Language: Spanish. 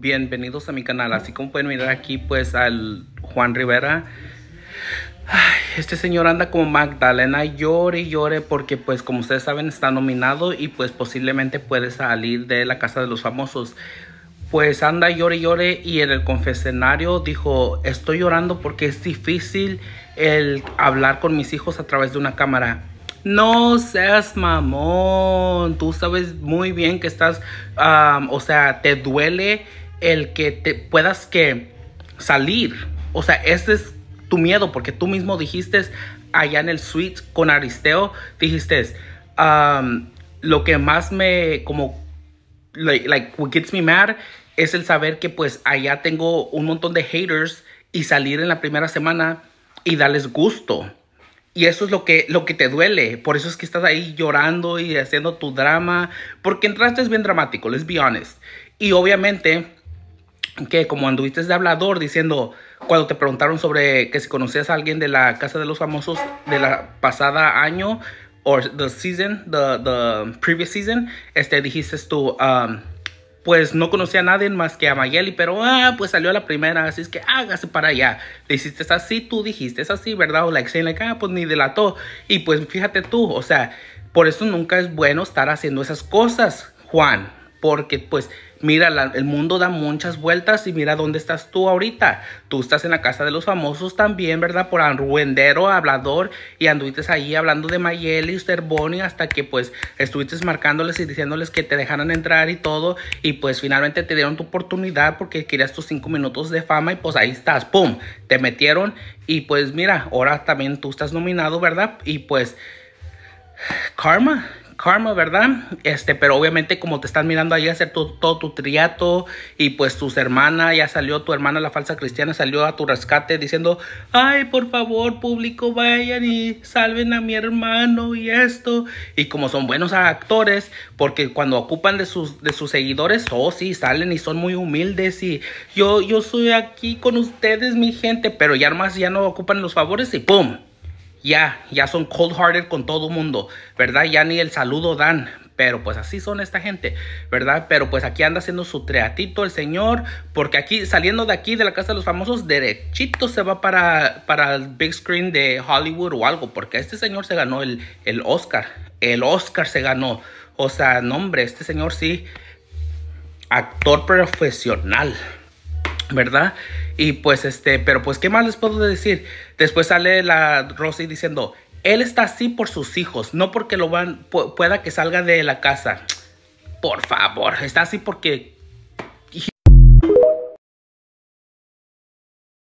bienvenidos a mi canal. Así como pueden mirar aquí, pues al Juan Rivera. este señor anda como Magdalena, llore y llore porque pues como ustedes saben está nominado y pues posiblemente puede salir de la casa de los famosos. Pues anda llore y llore y en el confesionario dijo, estoy llorando porque es difícil el hablar con mis hijos a través de una cámara. No seas mamón, tú sabes muy bien que estás, o sea, te duele el que te puedas que salir. O sea, ese es tu miedo, porque tú mismo dijiste allá en el suite con Aristeo, dijiste, um, lo que más me, como, like, like, what gets me mad es el saber que pues allá tengo un montón de haters y salir en la primera semana y darles gusto. Y eso es lo que, lo que te duele. Por eso es que estás ahí llorando y haciendo tu drama. Porque entraste es bien dramático, let's be honest. Y obviamente que como anduviste de hablador diciendo cuando te preguntaron sobre que si conocías a alguien de la casa de los famosos de la pasada año o the season the, the, previous season este dijiste tú um, pues no conocía a nadie más que a Mayeli, pero ah, pues salió a la primera, así es que hágase para allá. Le así, tú dijiste así, ¿verdad? O la like, like, ah, pues ni delató. Y pues fíjate tú, o sea, por eso nunca es bueno estar haciendo esas cosas, Juan porque pues mira, el mundo da muchas vueltas y mira dónde estás tú ahorita. Tú estás en la casa de los famosos también, ¿verdad? Por arruendero, hablador y anduviste ahí hablando de Mayeli, Sterboni, hasta que pues estuviste marcándoles y diciéndoles que te dejaran entrar y todo y pues finalmente te dieron tu oportunidad porque querías tus cinco minutos de fama y pues ahí estás, ¡pum! Te metieron y pues mira, ahora también tú estás nominado, ¿verdad? Y pues karma, karma, ¿verdad? Este, pero obviamente como te están mirando ahí hacer todo tu triato y pues tus hermanas, ya salió tu hermana la falsa cristiana, salió a tu rescate diciendo, ay, por favor, público, vayan y salven a mi hermano y esto. Y como son buenos actores, porque cuando ocupan de sus, de sus seguidores, oh sí, salen y son muy humildes y yo, yo soy aquí con ustedes, mi gente, pero ya más ya no ocupan los favores y ¡pum! ya, ya son cold-hearted con todo mundo, ¿verdad? Ya ni el saludo dan, pero pues así son esta gente, ¿verdad? Pero pues aquí anda haciendo su treatito el señor, porque aquí saliendo de aquí de la casa de los famosos derechito se va para, para el big screen de Hollywood o algo, porque este señor se ganó el, el Oscar, el Oscar se ganó, o sea, nombre, este señor sí, actor profesional. ¿verdad? Y pues este, pero pues qué más les puedo decir. Después sale la Rosy diciendo, él está así por sus hijos, no porque lo van, pueda que salga de la casa. Por favor, está así porque